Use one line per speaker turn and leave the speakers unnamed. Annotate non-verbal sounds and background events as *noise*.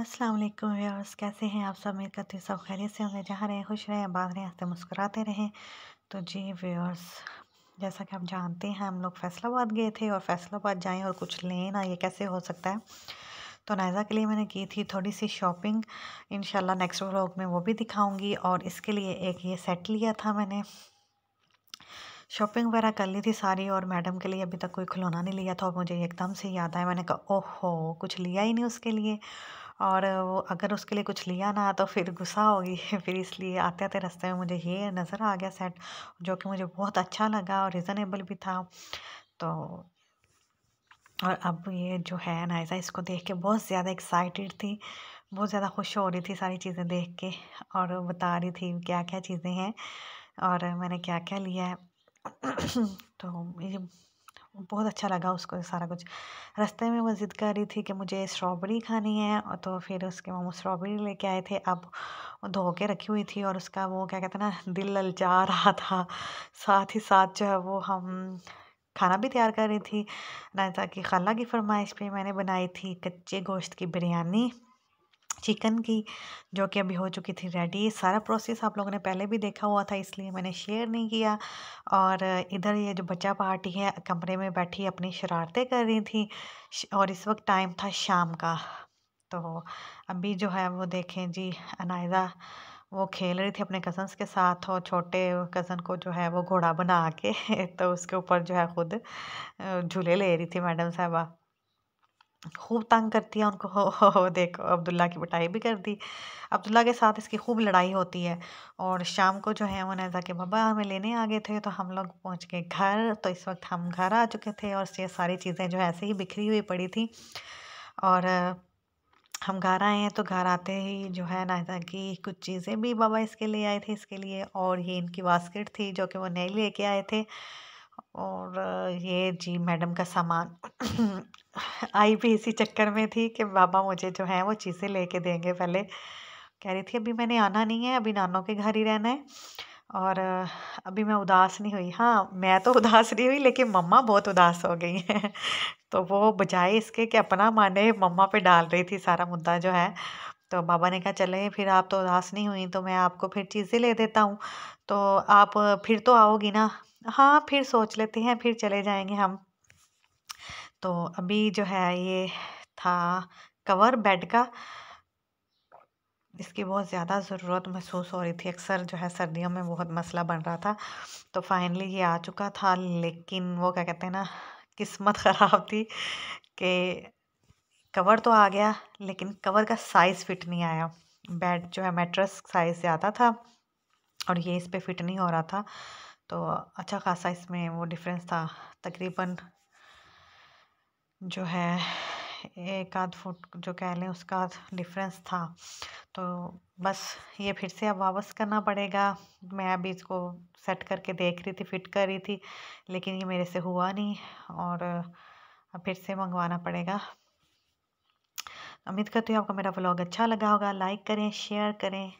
अस्सलाम वालेकुम व्यूअर्स कैसे हैं आप सब मेरे कहते सब खैरियत से होंगे जहाँ रहें खुश रहें बात रहें हंसते मुस्कुराते रहें तो जी व्यूअर्स जैसा कि आप जानते हैं हम लोग फैसलाबाद गए थे और फैसलाबाद जाएं और कुछ लें ना ये कैसे हो सकता है तो नायज़ा के लिए मैंने की थी थोड़ी सी शॉपिंग इन नेक्स्ट व्लॉग में वो भी दिखाऊँगी और इसके लिए एक ये सेट लिया था मैंने शॉपिंग वगैरह कर ली थी सारी और मैडम के लिए अभी तक कोई खिलौना नहीं लिया था और मुझे एकदम से याद आया मैंने कहा ओहो कुछ लिया ही नहीं उसके लिए और वो अगर उसके लिए कुछ लिया ना तो फिर गुस्सा होगी फिर इसलिए आते आते रास्ते में मुझे ये नज़र आ गया सेट जो कि मुझे बहुत अच्छा लगा और रिज़नेबल भी था तो और अब ये जो है नायजा इसको देख के बहुत ज़्यादा एक्साइटेड थी बहुत ज़्यादा खुश हो रही थी सारी चीज़ें देख के और बता रही थी क्या क्या चीज़ें हैं और मैंने क्या क्या लिया है *clears throat* तो ये बहुत अच्छा लगा उसको सारा कुछ रास्ते में वो ज़िद कर रही थी कि मुझे स्ट्रॉबेरी खानी है और तो फिर उसके मामू स्ट्रॉबेरी लेके आए थे अब धो के रखी हुई थी और उसका वो क्या कहते हैं ना दिल ललचा *laughs* रहा था साथ ही साथ जो है वो हम खाना भी तैयार कर रही थी रायता की खाला की फरमाइश पे मैंने बनाई थी कच्चे गोश्त की बिरयानी चिकन की जो कि अभी हो चुकी थी रेडी सारा प्रोसेस आप लोगों ने पहले भी देखा हुआ था इसलिए मैंने शेयर नहीं किया और इधर ये जो बच्चा पार्टी है कमरे में बैठी अपनी शरारतें कर रही थी और इस वक्त टाइम था शाम का तो अभी जो है वो देखें जी अनायदा वो खेल रही थी अपने कज़न्स के साथ और छोटे कज़न को जो है वो घोड़ा बना के *laughs* तो उसके ऊपर जो है ख़ुद झूले ले रही थी मैडम साहबा खूब तंग करती है उनको हो, *laughs* हो, हो देखो अब्दुल्ला की पिटाई भी कर दी अब्दुल्ला के साथ इसकी खूब लड़ाई होती है और शाम को जो है वो नज़ा के बाबा हमें लेने आ गए थे तो हम लोग पहुंच गए घर तो इस वक्त हम घर आ चुके थे और ये सारी चीज़ें जो ऐसे ही बिखरी हुई पड़ी थी और हम घर आए हैं तो घर आते ही जो है नाजा की कुछ चीज़ें भी बाबा इसके लिए आए थे इसके लिए और ये इनकी बास्केट थी जो कि वो नए लेके आए थे और ये जी मैडम का सामान *clears throat* आई भी इसी चक्कर में थी कि बाबा मुझे जो है वो चीज़ें लेके देंगे पहले कह रही थी अभी मैंने आना नहीं है अभी नानों के घर ही रहना है और अभी मैं उदास नहीं हुई हाँ मैं तो उदास नहीं हुई लेकिन मम्मा बहुत उदास हो गई हैं *laughs* तो वो बजाय इसके कि अपना माने मम्मा पे डाल रही थी सारा मुद्दा जो है तो बाबा ने कहा चले फिर आप तो उदास नहीं हुई तो मैं आपको फिर चीज़ें ले देता हूँ तो आप फिर तो आओगी ना हाँ फिर सोच लेते हैं फिर चले जाएंगे हम तो अभी जो है ये था कवर बेड का इसकी बहुत ज़्यादा ज़रूरत महसूस हो रही थी अक्सर जो है सर्दियों में बहुत मसला बन रहा था तो फाइनली ये आ चुका था लेकिन वो क्या कहते हैं ना किस्मत *laughs* ख़राब थी कि कवर तो आ गया लेकिन कवर का साइज़ फिट नहीं आया बेड जो है मेट्रस साइज़ ज़्यादा था और ये इस पर फिट नहीं हो रहा था तो अच्छा खासा इसमें वो डिफरेंस था तकरीबन जो है एक आध फुट जो कह लें उसका डिफरेंस था तो बस ये फिर से अब वापस करना पड़ेगा मैं अभी इसको सेट करके देख रही थी फिट कर रही थी लेकिन ये मेरे से हुआ नहीं और फिर से मंगवाना पड़ेगा उम्मीद करती हूँ आपको मेरा ब्लॉग अच्छा लगा होगा लाइक करें शेयर करें